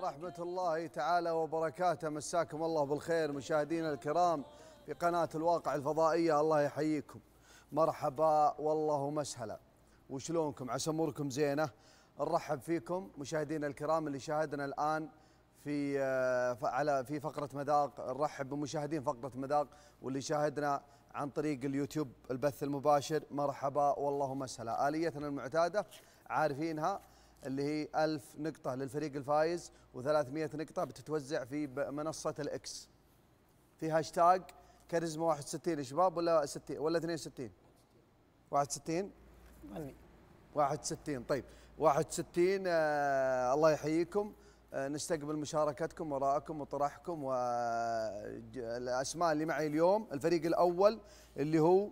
ورحمة الله تعالى وبركاته مساكم الله بالخير مشاهدينا الكرام في قناة الواقع الفضائية الله يحييكم مرحبا والله مسهلا وشلونكم عسى اموركم زينة نرحب فيكم مشاهدينا الكرام اللي شاهدنا الآن في آه، على في فقرة مذاق نرحب بمشاهدين فقرة مذاق واللي شاهدنا عن طريق اليوتيوب البث المباشر مرحبا والله مسهلا آليتنا المعتادة عارفينها اللي هي 1000 نقطة للفريق الفايز و300 نقطة بتتوزع في منصة الاكس في هاشتاج كاريزما 61 يا شباب ولا 60 ولا 62 61 61 طيب 61 آه الله يحييكم آه نستقبل مشاركتكم وراءكم وطرحكم والاسماء آه، اللي معي اليوم الفريق الاول اللي هو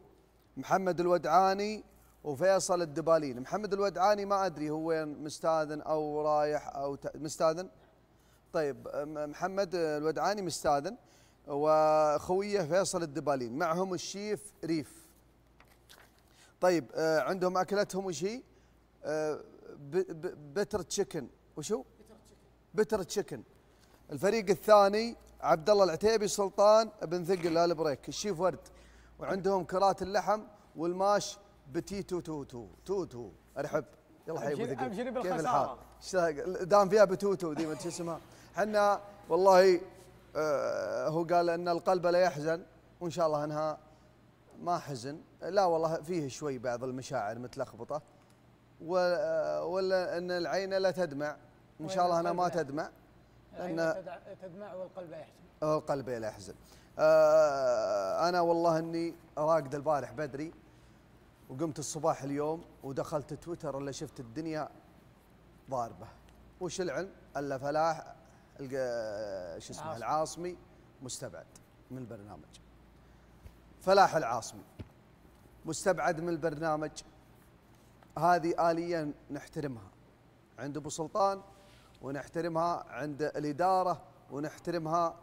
محمد الودعاني وفيصل الدبالين محمد الودعاني ما ادري هو وين مستاذن او رايح او ت... مستاذن طيب محمد الودعاني مستاذن واخويه فيصل الدبالين معهم الشيف ريف طيب آه، عندهم اكلتهم وش هي آه، بتر تشيكن وشو بتر تشيكن الفريق الثاني عبد الله العتيبي سلطان بن ثقل البريك الشيف ورد وعندهم كرات اللحم والماش بتي تو تو تو تو تو ارحب يلا حي ابو كيف الحال؟ دام فيها بتوتو دي ما شو اسمها احنا والله آه هو قال ان القلب لا يحزن وان شاء الله انها ما حزن لا والله فيه شوي بعض المشاعر متلخبطه آه، ولا ان العين لا تدمع ان شاء الله انها ما تدمع العين تدمع والقلب يحزن القلب لا يحزن آه، انا والله اني راقد البارح بدري وقمت الصباح اليوم ودخلت تويتر الا شفت الدنيا ضاربه وش العلم الا فلاح شو اسمه العاصمي مستبعد من البرنامج فلاح العاصمي مستبعد من البرنامج هذه آلية نحترمها عند أبو سلطان ونحترمها عند الإدارة ونحترمها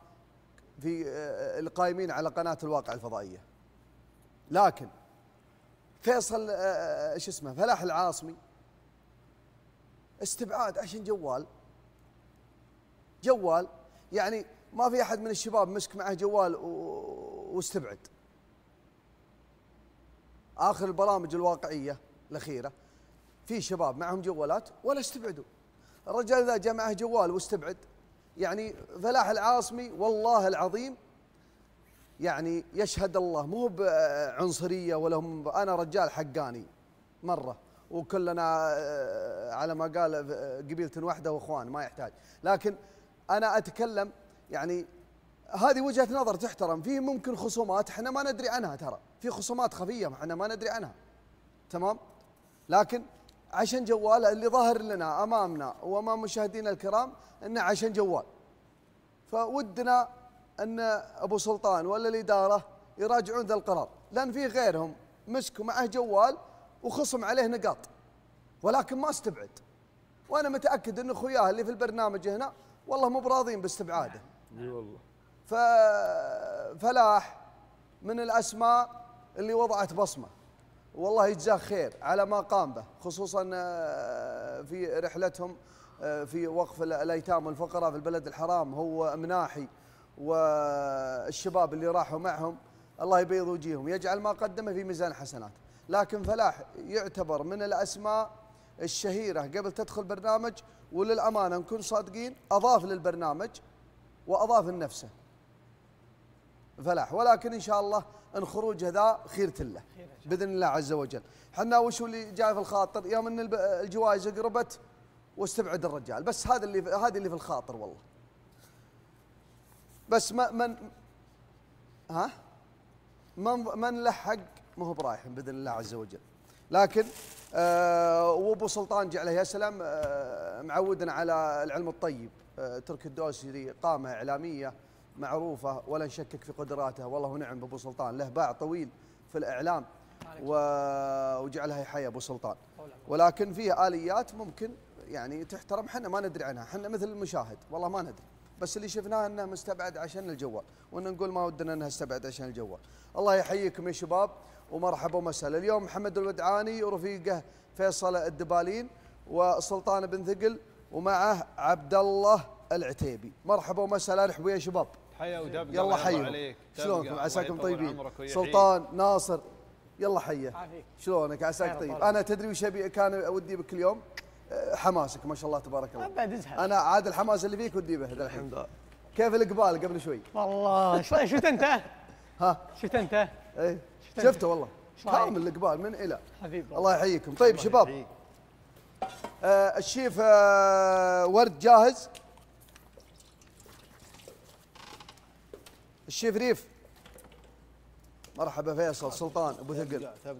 في آه، آه، القائمين على قناة الواقع الفضائية لكن فيصل آه، آه، شو اسمه فلاح العاصمي استبعاد عشان جوال جوال يعني ما في احد من الشباب مسك معه جوال واستبعد اخر البرامج الواقعيه الاخيره في شباب معهم جوالات ولا استبعدوا الرجال اذا جاء معه جوال واستبعد يعني فلاح العاصمي والله العظيم يعني يشهد الله مو بعنصريه ولا هم انا رجال حقاني مره وكلنا آه، على ما قال آه، قبيله واحده واخوان ما يحتاج لكن انا اتكلم يعني هذه وجهه نظر تحترم في ممكن خصومات احنا ما ندري عنها ترى في خصومات خفيه احنا ما ندري عنها تمام لكن عشان جوال اللي ظاهر لنا امامنا وامام مشاهدينا الكرام انه عشان جوال فودنا ان ابو سلطان ولا الاداره يراجعون ذا القرار لان في غيرهم مسك معه جوال وخصم عليه نقاط ولكن ما استبعد وانا متاكد ان اخوياه اللي في البرنامج هنا والله مو براضين باستبعاده نعم. اي والله ففلاح من الاسماء اللي وضعت بصمه والله يجزاه خير على ما قام به خصوصا آه، في رحلتهم آه، في وقف الايتام والفقراء في البلد الحرام هو مناحي والشباب اللي راحوا معهم الله يبيض وجيههم يجعل ما قدمه في ميزان حسنات لكن فلاح يعتبر من الأسماء الشهيرة قبل تدخل برنامج وللأمانة نكون صادقين أضاف للبرنامج وأضاف لنفسه فلاح ولكن إن شاء الله أن خروجه ذا خيرة له بإذن الله عز وجل حنا وش اللي جاي في الخاطر يوم أن الجوائز قربت واستبعد الرجال بس هذا اللي هذه اللي في الخاطر والله بس ما من ها من من له حق ما هو برايح باذن الله عز وجل لكن آه وابو سلطان جعله عليه السلام آه معودنا على العلم الطيب آه ترك الدوسري قامه اعلاميه معروفه ولا نشكك في قدراته والله نعم بابو سلطان له باع طويل في الاعلام و... وجعلها يحيى ابو سلطان ولكن فيه اليات ممكن يعني تحترم حنا ما ندري عنها حنا مثل المشاهد والله ما ندري بس اللي شفناه انه مستبعد عشان الجوال وان نقول ما ودنا انها استبعد عشان الجوال الله يحييكم يا شباب ومرحبا ومسهلا اليوم محمد الودعاني ورفيقه فيصل الدبالين وسلطان بن ثقل ومعه عبد الله العتيبي مرحبا ومسهلا نحبوا يا شباب حيا ودب يلا حيا شلونكم عساكم طيبين سلطان ناصر يلا حيا شلونك عساك طيب انا تدري وش ابي كان ودي بك اليوم حماسك ما شاء الله تبارك الله بعد ازهق انا عاد الحماس اللي فيك ودي به الحمد لله كيف الاقبال قبل شوي؟ والله شفت انت؟ ها؟ شفت انت؟ اي شفته والله كامل الاقبال من الى حبيب الله يحييكم طيب شباب آه الشيف آه ورد جاهز الشيف ريف مرحبا فيصل سلطان ابو ثقل